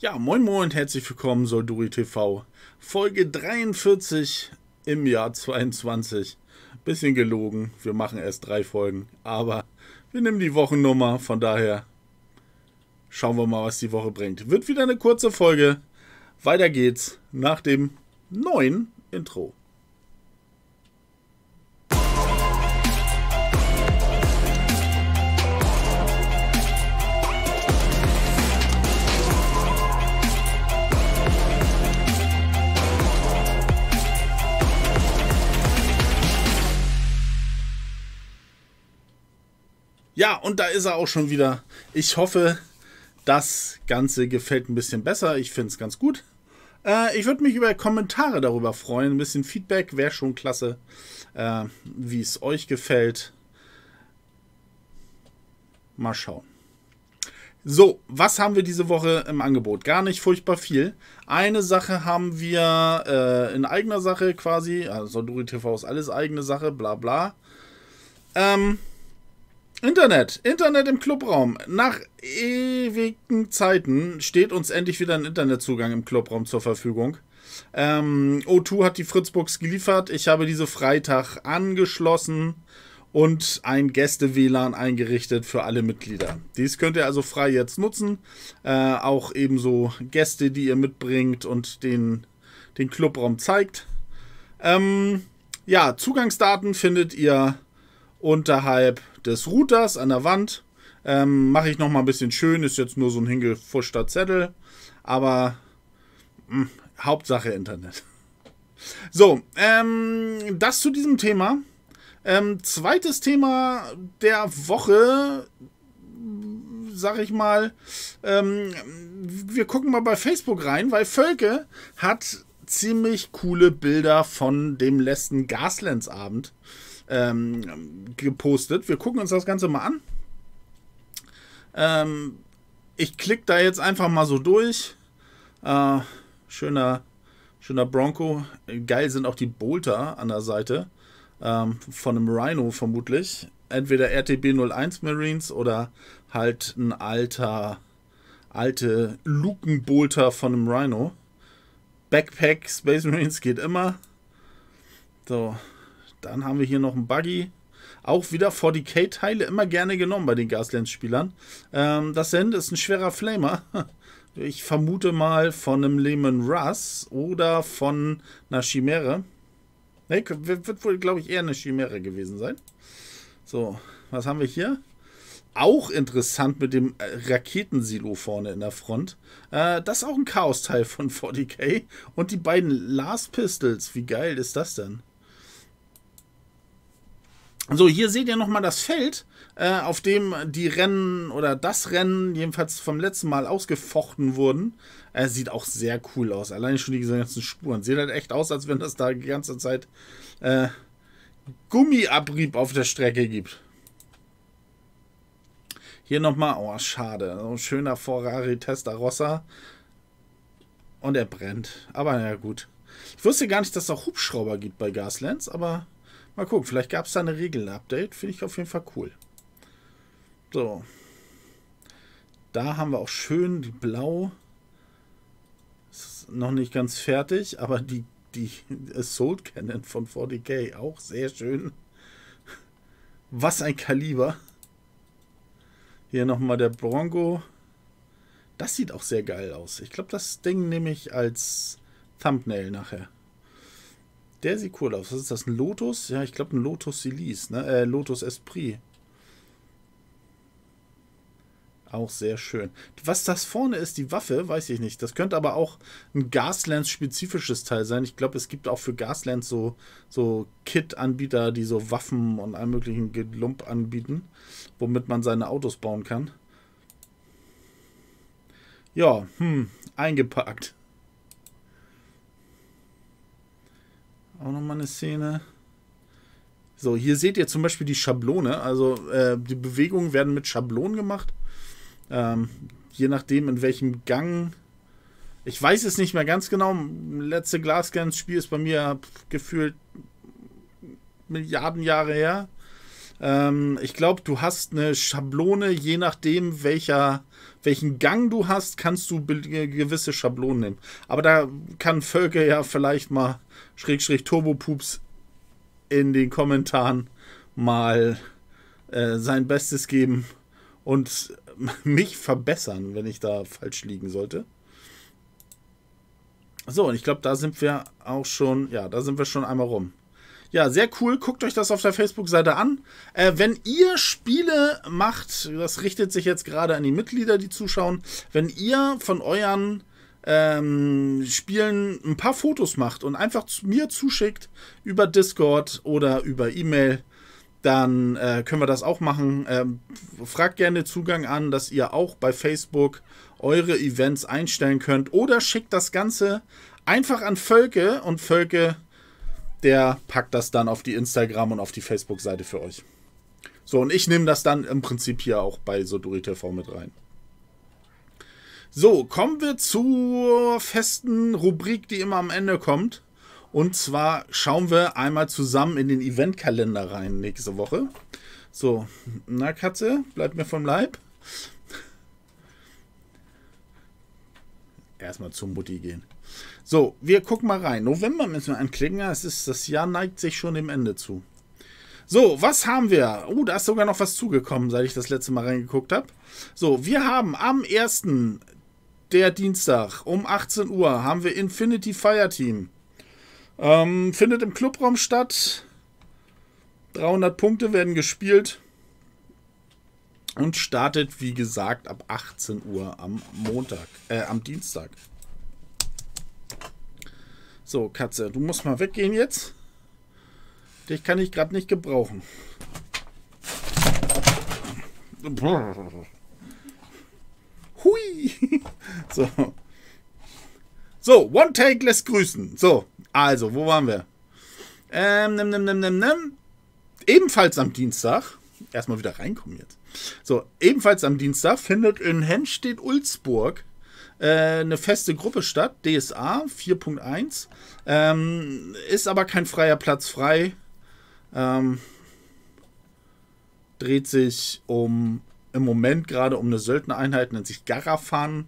Ja, moin moin und herzlich willkommen, Solduri TV. Folge 43 im Jahr 22. Bisschen gelogen, wir machen erst drei Folgen, aber wir nehmen die Wochennummer, von daher schauen wir mal, was die Woche bringt. Wird wieder eine kurze Folge. Weiter geht's nach dem neuen Intro. und da ist er auch schon wieder. Ich hoffe, das Ganze gefällt ein bisschen besser. Ich finde es ganz gut. Äh, ich würde mich über Kommentare darüber freuen. Ein bisschen Feedback wäre schon klasse, äh, wie es euch gefällt. Mal schauen. So, was haben wir diese Woche im Angebot? Gar nicht furchtbar viel. Eine Sache haben wir äh, in eigener Sache quasi. Also Duri TV ist alles eigene Sache, bla bla. Ähm, Internet, Internet im Clubraum. Nach ewigen Zeiten steht uns endlich wieder ein Internetzugang im Clubraum zur Verfügung. Ähm, O2 hat die Fritzbox geliefert. Ich habe diese Freitag angeschlossen und ein Gäste-WLAN eingerichtet für alle Mitglieder. Dies könnt ihr also frei jetzt nutzen. Äh, auch ebenso Gäste, die ihr mitbringt und den, den Clubraum zeigt. Ähm, ja, Zugangsdaten findet ihr unterhalb des Routers an der Wand. Ähm, Mache ich nochmal ein bisschen schön, ist jetzt nur so ein hingefuschter Zettel, aber mh, hm, Hauptsache Internet. So, ähm, das zu diesem Thema. Ähm, zweites Thema der Woche, sag ich mal, ähm, wir gucken mal bei Facebook rein, weil Völke hat ziemlich coole Bilder von dem letzten Gaslands-Abend ähm, gepostet. Wir gucken uns das Ganze mal an. Ähm, ich klicke da jetzt einfach mal so durch. Äh, schöner, schöner Bronco. Geil sind auch die Bolter an der Seite. Ähm, von einem Rhino vermutlich. Entweder RTB 01 Marines oder halt ein alter, alte Lukenbolter von einem Rhino. Backpack Space Marines geht immer. So, dann haben wir hier noch einen Buggy. Auch wieder 40k-Teile immer gerne genommen bei den Gaslands-Spielern. Ähm, das Ende ist ein schwerer Flamer. Ich vermute mal von einem Lehman Russ oder von einer Chimäre. Ne, wird wohl, glaube ich, eher eine Chimäre gewesen sein. So, was haben wir hier? Auch interessant mit dem äh, Raketensilo vorne in der Front. Äh, das ist auch ein Chaos-Teil von 40k. Und die beiden Last Pistols. Wie geil ist das denn? So, hier seht ihr nochmal das Feld, äh, auf dem die Rennen oder das Rennen jedenfalls vom letzten Mal ausgefochten wurden. Äh, sieht auch sehr cool aus. Allein schon diese ganzen Spuren. Sieht halt echt aus, als wenn das da die ganze Zeit äh, Gummiabrieb auf der Strecke gibt. Hier nochmal, oh schade, so ein schöner Ferrari Testarossa. Und er brennt. Aber naja gut. Ich wusste gar nicht, dass es auch Hubschrauber gibt bei Gaslands, aber Mal gucken, vielleicht gab es da eine Regeln-Update. Finde ich auf jeden Fall cool. So. Da haben wir auch schön die Blau. Ist noch nicht ganz fertig, aber die, die Assault Cannon von 40k auch sehr schön. Was ein Kaliber. Hier nochmal der Bronco. Das sieht auch sehr geil aus. Ich glaube, das Ding nehme ich als Thumbnail nachher. Der sieht cool aus. Was ist das? Ein Lotus? Ja, ich glaube ein Lotus Silis, ne? Äh, Lotus Esprit. Auch sehr schön. Was das vorne ist, die Waffe, weiß ich nicht. Das könnte aber auch ein Gaslands-spezifisches Teil sein. Ich glaube, es gibt auch für Gaslands so, so Kit-Anbieter, die so Waffen und allem möglichen Gelump anbieten, womit man seine Autos bauen kann. Ja, hm, eingepackt. Auch nochmal eine Szene. So, hier seht ihr zum Beispiel die Schablone. Also äh, die Bewegungen werden mit Schablonen gemacht. Ähm, je nachdem, in welchem Gang. Ich weiß es nicht mehr ganz genau. Letzte Glasscans-Spiel ist bei mir gefühlt Milliarden Jahre her. Ähm, ich glaube, du hast eine Schablone, je nachdem, welcher, welchen Gang du hast, kannst du gewisse Schablonen nehmen. Aber da kann Völker ja vielleicht mal Schrägstrich Turbopups in den Kommentaren mal äh, sein Bestes geben und mich verbessern, wenn ich da falsch liegen sollte. So, und ich glaube, da sind wir auch schon, ja, da sind wir schon einmal rum. Ja, sehr cool. Guckt euch das auf der Facebook-Seite an. Äh, wenn ihr Spiele macht, das richtet sich jetzt gerade an die Mitglieder, die zuschauen, wenn ihr von euren ähm, Spielen ein paar Fotos macht und einfach zu mir zuschickt über Discord oder über E-Mail, dann äh, können wir das auch machen. Ähm, fragt gerne Zugang an, dass ihr auch bei Facebook eure Events einstellen könnt oder schickt das Ganze einfach an Völke und Völke der packt das dann auf die Instagram- und auf die Facebook-Seite für euch. So, und ich nehme das dann im Prinzip hier auch bei Soduri TV mit rein. So, kommen wir zur festen Rubrik, die immer am Ende kommt. Und zwar schauen wir einmal zusammen in den Eventkalender rein nächste Woche. So, na Katze, bleibt mir vom Leib. Erstmal zum Mutti gehen. So, wir gucken mal rein. November müssen wir anklicken. Es ist, das Jahr neigt sich schon dem Ende zu. So, was haben wir? Oh, da ist sogar noch was zugekommen, seit ich das letzte Mal reingeguckt habe. So, wir haben am 1. der Dienstag um 18 Uhr haben wir Infinity Fireteam. Ähm, findet im Clubraum statt. 300 Punkte werden gespielt und startet, wie gesagt, ab 18 Uhr am Montag, äh, am Dienstag. So, Katze, du musst mal weggehen jetzt. Dich kann ich gerade nicht gebrauchen. Hui! So. So, One Take lässt grüßen. So, also, wo waren wir? Ähm, nimm, nimm, nimm, nimm, nimm. Ebenfalls am Dienstag. Erstmal wieder reinkommen jetzt. So, ebenfalls am Dienstag findet in Henstedt-Ulzburg äh, eine feste Gruppe statt, DSA 4.1. Ähm, ist aber kein freier Platz frei. Ähm, dreht sich um im Moment gerade um eine Söldnereinheit, nennt sich Garafan.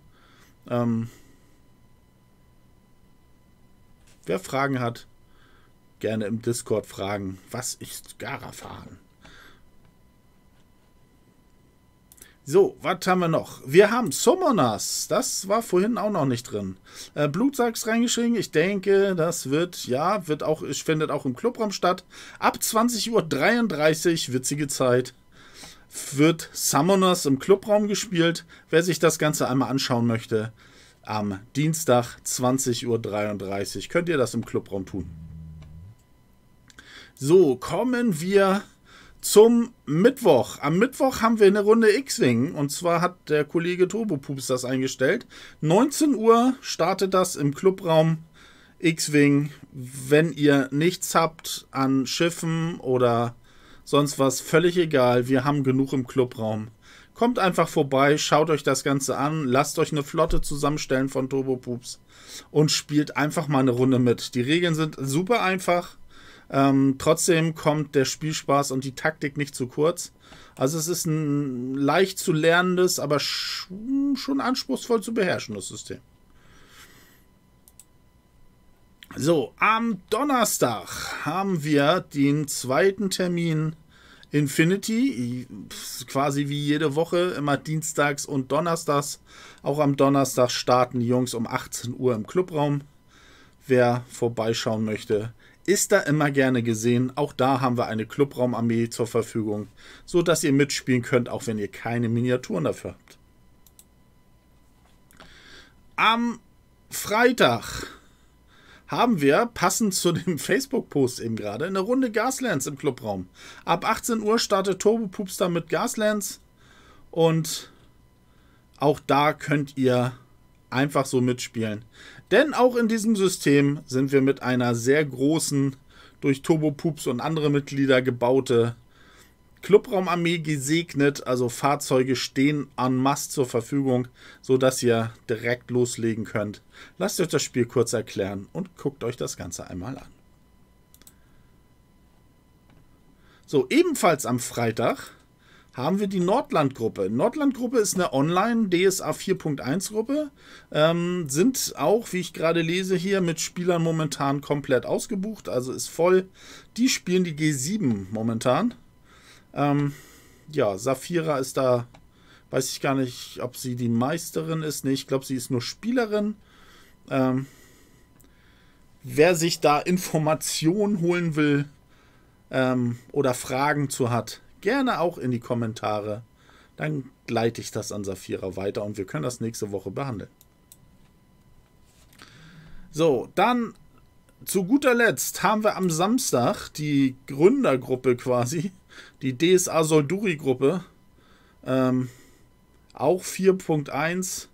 Ähm, wer Fragen hat, gerne im Discord fragen, was ist Garafan? So, was haben wir noch? Wir haben Summoners. Das war vorhin auch noch nicht drin. Äh, Blutsacks reingeschrieben. Ich denke, das wird, ja, wird auch, ich findet auch im Clubraum statt. Ab 20.33 Uhr, witzige Zeit, wird Summoners im Clubraum gespielt. Wer sich das Ganze einmal anschauen möchte, am Dienstag 20.33 Uhr könnt ihr das im Clubraum tun. So, kommen wir zum Mittwoch. Am Mittwoch haben wir eine Runde X-Wing und zwar hat der Kollege Turbo Turbopups das eingestellt. 19 Uhr startet das im Clubraum X-Wing. Wenn ihr nichts habt an Schiffen oder sonst was, völlig egal. Wir haben genug im Clubraum. Kommt einfach vorbei, schaut euch das Ganze an, lasst euch eine Flotte zusammenstellen von Turbo Turbopups und spielt einfach mal eine Runde mit. Die Regeln sind super einfach ähm, trotzdem kommt der Spielspaß und die Taktik nicht zu kurz. Also es ist ein leicht zu lernendes, aber schon anspruchsvoll zu beherrschendes System. So, am Donnerstag haben wir den zweiten Termin Infinity, quasi wie jede Woche, immer dienstags und donnerstags. Auch am Donnerstag starten die Jungs um 18 Uhr im Clubraum. Wer vorbeischauen möchte, ist da immer gerne gesehen. Auch da haben wir eine Clubraumarmee zur Verfügung, so dass ihr mitspielen könnt, auch wenn ihr keine Miniaturen dafür habt. Am Freitag haben wir, passend zu dem Facebook-Post eben gerade, eine Runde Gaslands im Clubraum. Ab 18 Uhr startet Turbo Poopster mit Gaslands und auch da könnt ihr einfach so mitspielen. Denn auch in diesem System sind wir mit einer sehr großen, durch Turbo Poops und andere Mitglieder gebaute Clubraumarmee gesegnet. Also Fahrzeuge stehen en masse zur Verfügung, sodass ihr direkt loslegen könnt. Lasst euch das Spiel kurz erklären und guckt euch das Ganze einmal an. So, ebenfalls am Freitag haben wir die Nordland-Gruppe. Nordland-Gruppe ist eine Online DSA 4.1 Gruppe, ähm, sind auch, wie ich gerade lese, hier mit Spielern momentan komplett ausgebucht, also ist voll. Die spielen die G7 momentan. Ähm, ja, Safira ist da, weiß ich gar nicht, ob sie die Meisterin ist. Nee, ich glaube, sie ist nur Spielerin. Ähm, wer sich da Informationen holen will, ähm, oder Fragen zu hat, gerne auch in die Kommentare. Dann leite ich das an Safira weiter und wir können das nächste Woche behandeln. So, dann zu guter Letzt haben wir am Samstag die Gründergruppe quasi, die DSA Solduri-Gruppe, ähm, auch 4.1.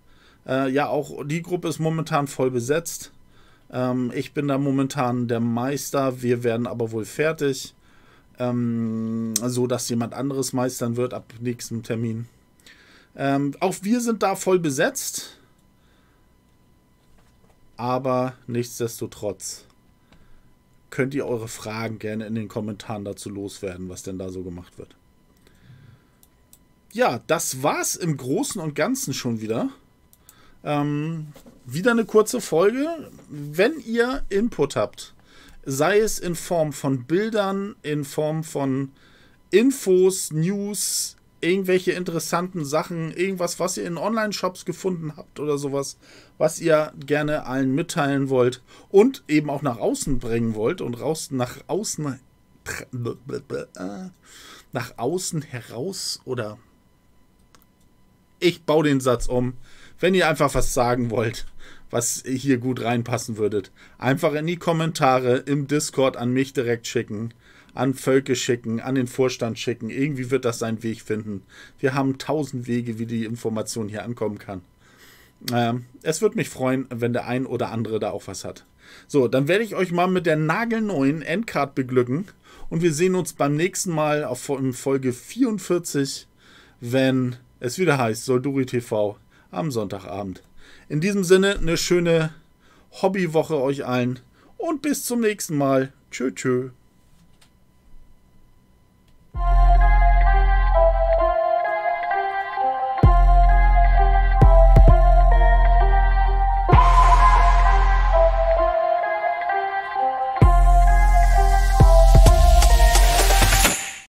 Äh, ja, auch die Gruppe ist momentan voll besetzt. Ähm, ich bin da momentan der Meister, wir werden aber wohl fertig ähm, so dass jemand anderes meistern wird ab nächstem Termin. Ähm, auch wir sind da voll besetzt. Aber nichtsdestotrotz könnt ihr eure Fragen gerne in den Kommentaren dazu loswerden, was denn da so gemacht wird. Ja, das war's im Großen und Ganzen schon wieder. Ähm, wieder eine kurze Folge. Wenn ihr Input habt, sei es in Form von Bildern, in Form von Infos, News, irgendwelche interessanten Sachen, irgendwas, was ihr in Online-Shops gefunden habt oder sowas, was ihr gerne allen mitteilen wollt und eben auch nach außen bringen wollt und raus nach außen ah, nach außen heraus oder ich baue den Satz um. Wenn ihr einfach was sagen wollt, was hier gut reinpassen würdet, einfach in die Kommentare im Discord an mich direkt schicken, an Völke schicken, an den Vorstand schicken. Irgendwie wird das seinen Weg finden. Wir haben tausend Wege, wie die Information hier ankommen kann. Ähm, es würde mich freuen, wenn der ein oder andere da auch was hat. So, dann werde ich euch mal mit der nagelneuen Endcard beglücken und wir sehen uns beim nächsten Mal auf in Folge 44, wenn es wieder heißt Solduri TV am Sonntagabend. In diesem Sinne, eine schöne Hobbywoche euch allen und bis zum nächsten Mal. Tschö, tschö.